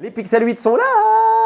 Les Pixel 8 sont là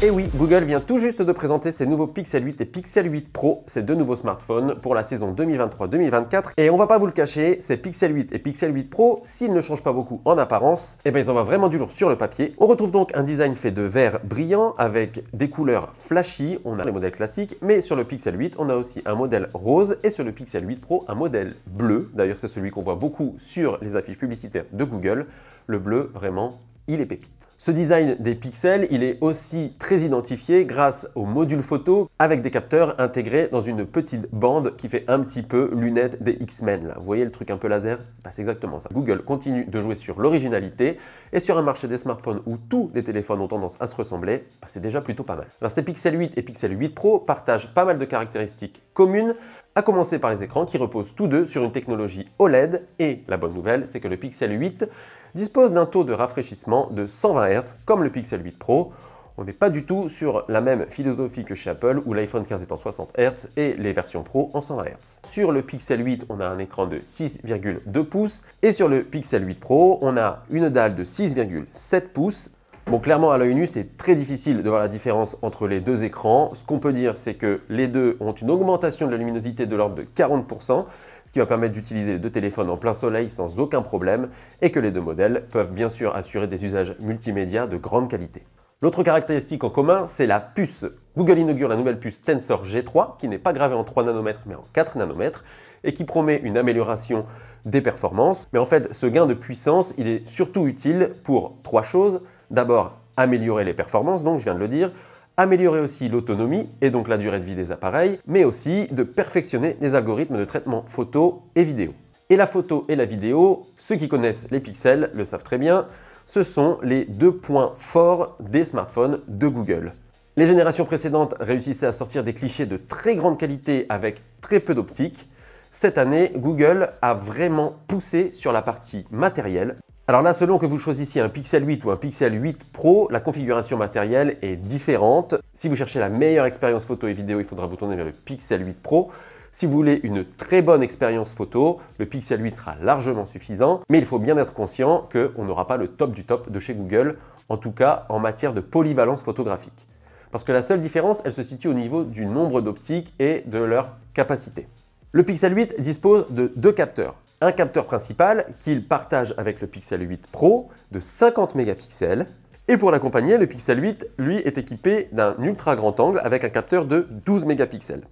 Et oui, Google vient tout juste de présenter ses nouveaux Pixel 8 et Pixel 8 Pro, ces deux nouveaux smartphones pour la saison 2023-2024. Et on va pas vous le cacher, ces Pixel 8 et Pixel 8 Pro, s'ils ne changent pas beaucoup en apparence, eh ben ils envoient vraiment du lourd sur le papier. On retrouve donc un design fait de vert brillant avec des couleurs flashy. On a les modèles classiques, mais sur le Pixel 8, on a aussi un modèle rose et sur le Pixel 8 Pro, un modèle bleu. D'ailleurs, c'est celui qu'on voit beaucoup sur les affiches publicitaires de Google. Le bleu, vraiment, il est pépite. Ce design des pixels, il est aussi très identifié grâce au module photo avec des capteurs intégrés dans une petite bande qui fait un petit peu lunette des X-Men. Vous voyez le truc un peu laser bah, C'est exactement ça. Google continue de jouer sur l'originalité et sur un marché des smartphones où tous les téléphones ont tendance à se ressembler, bah, c'est déjà plutôt pas mal. Alors ces Pixel 8 et Pixel 8 Pro partagent pas mal de caractéristiques communes à commencer par les écrans qui reposent tous deux sur une technologie OLED et la bonne nouvelle c'est que le Pixel 8 dispose d'un taux de rafraîchissement de 120 comme le Pixel 8 Pro. On n'est pas du tout sur la même philosophie que chez Apple où l'iPhone 15 est en 60 Hz et les versions Pro en 120 Hz. Sur le Pixel 8, on a un écran de 6,2 pouces et sur le Pixel 8 Pro, on a une dalle de 6,7 pouces. Bon, clairement, à l'œil nu, c'est très difficile de voir la différence entre les deux écrans. Ce qu'on peut dire, c'est que les deux ont une augmentation de la luminosité de l'ordre de 40%, ce qui va permettre d'utiliser deux téléphones en plein soleil sans aucun problème et que les deux modèles peuvent bien sûr assurer des usages multimédia de grande qualité. L'autre caractéristique en commun, c'est la puce. Google inaugure la nouvelle puce Tensor G3 qui n'est pas gravée en 3 nanomètres mais en 4 nanomètres et qui promet une amélioration des performances. Mais en fait, ce gain de puissance, il est surtout utile pour trois choses. D'abord, améliorer les performances, donc je viens de le dire améliorer aussi l'autonomie et donc la durée de vie des appareils, mais aussi de perfectionner les algorithmes de traitement photo et vidéo. Et la photo et la vidéo, ceux qui connaissent les pixels le savent très bien, ce sont les deux points forts des smartphones de Google. Les générations précédentes réussissaient à sortir des clichés de très grande qualité avec très peu d'optique. Cette année, Google a vraiment poussé sur la partie matérielle alors là, selon que vous choisissiez un Pixel 8 ou un Pixel 8 Pro, la configuration matérielle est différente. Si vous cherchez la meilleure expérience photo et vidéo, il faudra vous tourner vers le Pixel 8 Pro. Si vous voulez une très bonne expérience photo, le Pixel 8 sera largement suffisant, mais il faut bien être conscient qu'on n'aura pas le top du top de chez Google, en tout cas en matière de polyvalence photographique. Parce que la seule différence, elle se situe au niveau du nombre d'optiques et de leur capacité. Le Pixel 8 dispose de deux capteurs, un capteur principal qu'il partage avec le Pixel 8 Pro de 50 mégapixels. Et pour l'accompagner, le Pixel 8, lui, est équipé d'un ultra grand angle avec un capteur de 12 mégapixels.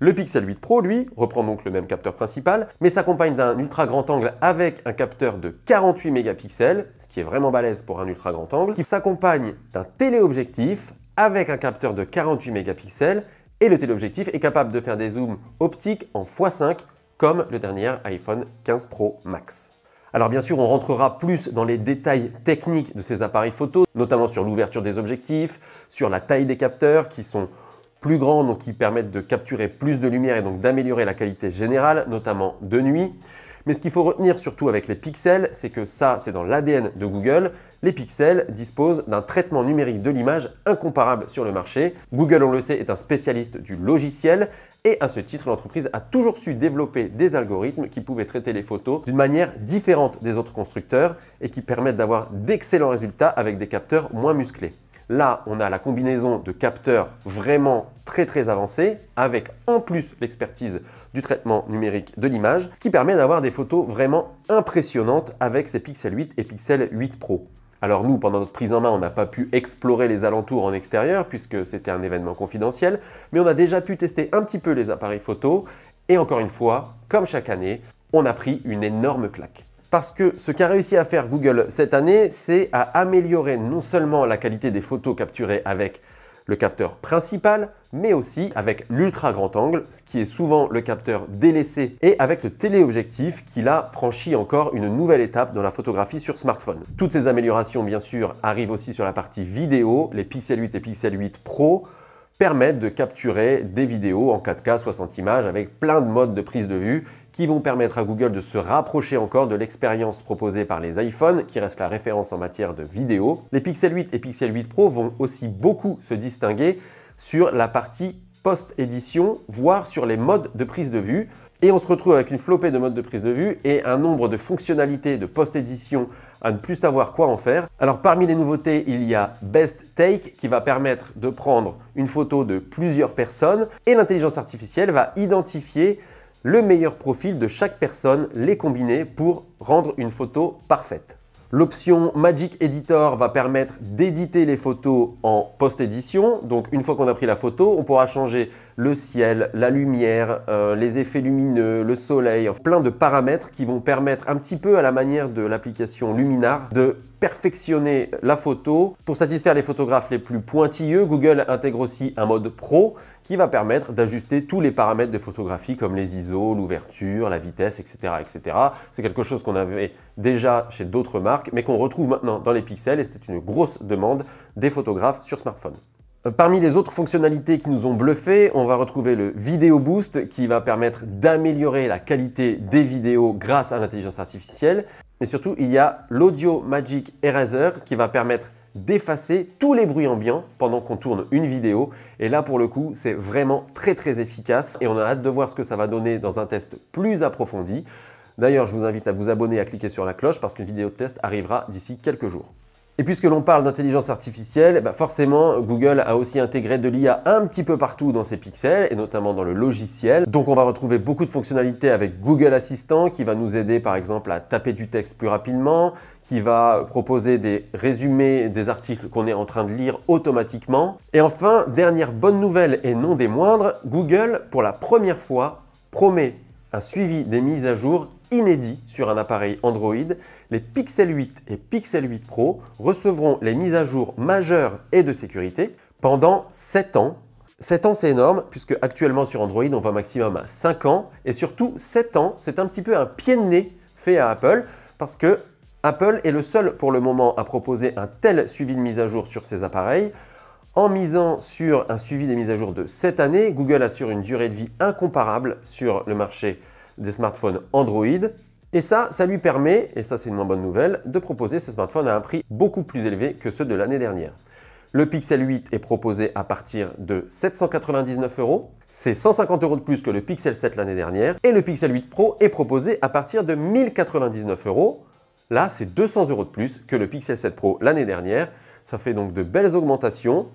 Le Pixel 8 Pro, lui, reprend donc le même capteur principal, mais s'accompagne d'un ultra grand angle avec un capteur de 48 mégapixels, ce qui est vraiment balèze pour un ultra grand angle, qui s'accompagne d'un téléobjectif avec un capteur de 48 mégapixels, et le téléobjectif est capable de faire des zooms optiques en x5 comme le dernier iPhone 15 Pro Max. Alors bien sûr, on rentrera plus dans les détails techniques de ces appareils photo, notamment sur l'ouverture des objectifs, sur la taille des capteurs qui sont plus grands, donc qui permettent de capturer plus de lumière et donc d'améliorer la qualité générale, notamment de nuit. Mais ce qu'il faut retenir surtout avec les pixels, c'est que ça, c'est dans l'ADN de Google. Les pixels disposent d'un traitement numérique de l'image incomparable sur le marché. Google, on le sait, est un spécialiste du logiciel et à ce titre, l'entreprise a toujours su développer des algorithmes qui pouvaient traiter les photos d'une manière différente des autres constructeurs et qui permettent d'avoir d'excellents résultats avec des capteurs moins musclés. Là, on a la combinaison de capteurs vraiment très très avancés avec en plus l'expertise du traitement numérique de l'image, ce qui permet d'avoir des photos vraiment impressionnantes avec ces Pixel 8 et Pixel 8 Pro. Alors nous, pendant notre prise en main, on n'a pas pu explorer les alentours en extérieur puisque c'était un événement confidentiel, mais on a déjà pu tester un petit peu les appareils photo et encore une fois, comme chaque année, on a pris une énorme claque parce que ce qu'a réussi à faire Google cette année, c'est à améliorer non seulement la qualité des photos capturées avec le capteur principal, mais aussi avec l'ultra grand angle, ce qui est souvent le capteur délaissé, et avec le téléobjectif qui a franchi encore une nouvelle étape dans la photographie sur smartphone. Toutes ces améliorations, bien sûr, arrivent aussi sur la partie vidéo, les Pixel 8 et Pixel 8 Pro, permettent de capturer des vidéos en 4K 60 images avec plein de modes de prise de vue qui vont permettre à Google de se rapprocher encore de l'expérience proposée par les iPhones, qui reste la référence en matière de vidéo. Les Pixel 8 et Pixel 8 Pro vont aussi beaucoup se distinguer sur la partie post-édition, voire sur les modes de prise de vue. Et on se retrouve avec une flopée de modes de prise de vue et un nombre de fonctionnalités de post-édition à ne plus savoir quoi en faire. Alors parmi les nouveautés, il y a Best Take qui va permettre de prendre une photo de plusieurs personnes et l'intelligence artificielle va identifier le meilleur profil de chaque personne, les combiner pour rendre une photo parfaite. L'option Magic Editor va permettre d'éditer les photos en post-édition. Donc une fois qu'on a pris la photo, on pourra changer le ciel, la lumière, euh, les effets lumineux, le soleil, plein de paramètres qui vont permettre un petit peu à la manière de l'application Luminar de perfectionner la photo. Pour satisfaire les photographes les plus pointilleux, Google intègre aussi un mode pro qui va permettre d'ajuster tous les paramètres de photographie comme les ISO, l'ouverture, la vitesse, etc. etc. C'est quelque chose qu'on avait déjà chez d'autres marques mais qu'on retrouve maintenant dans les pixels et c'est une grosse demande des photographes sur smartphone. Euh, parmi les autres fonctionnalités qui nous ont bluffé, on va retrouver le Video Boost qui va permettre d'améliorer la qualité des vidéos grâce à l'intelligence artificielle. Mais surtout, il y a l'Audio Magic Eraser qui va permettre d'effacer tous les bruits ambiants pendant qu'on tourne une vidéo. Et là, pour le coup, c'est vraiment très très efficace et on a hâte de voir ce que ça va donner dans un test plus approfondi. D'ailleurs, je vous invite à vous abonner et à cliquer sur la cloche parce qu'une vidéo de test arrivera d'ici quelques jours. Et puisque l'on parle d'intelligence artificielle, eh ben, forcément, Google a aussi intégré de l'IA un petit peu partout dans ses pixels, et notamment dans le logiciel. Donc on va retrouver beaucoup de fonctionnalités avec Google Assistant, qui va nous aider par exemple à taper du texte plus rapidement, qui va proposer des résumés des articles qu'on est en train de lire automatiquement. Et enfin, dernière bonne nouvelle et non des moindres, Google, pour la première fois, promet un suivi des mises à jour inédit sur un appareil Android, les Pixel 8 et Pixel 8 Pro recevront les mises à jour majeures et de sécurité pendant 7 ans 7 ans, c'est énorme, puisque actuellement sur Android, on va maximum à 5 ans. Et surtout, 7 ans, c'est un petit peu un pied de nez fait à Apple, parce que Apple est le seul pour le moment à proposer un tel suivi de mise à jour sur ses appareils. En misant sur un suivi des mises à jour de cette année, Google assure une durée de vie incomparable sur le marché des smartphones Android. Et ça, ça lui permet, et ça c'est une moins bonne nouvelle, de proposer ces smartphones à un prix beaucoup plus élevé que ceux de l'année dernière. Le Pixel 8 est proposé à partir de 799 euros. C'est 150 euros de plus que le Pixel 7 l'année dernière. Et le Pixel 8 Pro est proposé à partir de 1099 euros. Là, c'est 200 euros de plus que le Pixel 7 Pro l'année dernière. Ça fait donc de belles augmentations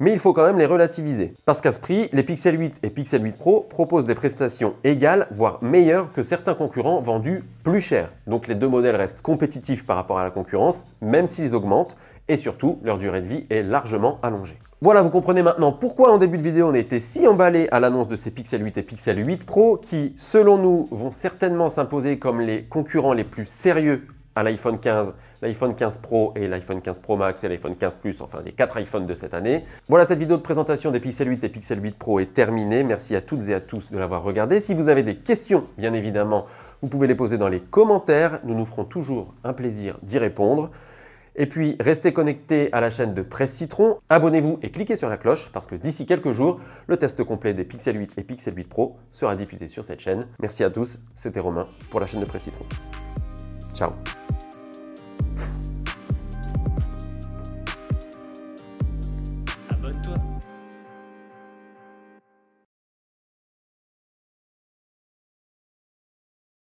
mais il faut quand même les relativiser. Parce qu'à ce prix, les Pixel 8 et Pixel 8 Pro proposent des prestations égales, voire meilleures que certains concurrents vendus plus cher. Donc les deux modèles restent compétitifs par rapport à la concurrence, même s'ils augmentent, et surtout leur durée de vie est largement allongée. Voilà, vous comprenez maintenant pourquoi en début de vidéo on était si emballé à l'annonce de ces Pixel 8 et Pixel 8 Pro qui, selon nous, vont certainement s'imposer comme les concurrents les plus sérieux à l'iPhone 15, l'iPhone 15 Pro et l'iPhone 15 Pro Max et l'iPhone 15 Plus, enfin les 4 iPhones de cette année. Voilà, cette vidéo de présentation des Pixel 8 et Pixel 8 Pro est terminée. Merci à toutes et à tous de l'avoir regardée. Si vous avez des questions, bien évidemment, vous pouvez les poser dans les commentaires. Nous nous ferons toujours un plaisir d'y répondre. Et puis, restez connectés à la chaîne de Presse Citron, abonnez-vous et cliquez sur la cloche parce que d'ici quelques jours, le test complet des Pixel 8 et Pixel 8 Pro sera diffusé sur cette chaîne. Merci à tous, c'était Romain pour la chaîne de Presse Citron. Ciao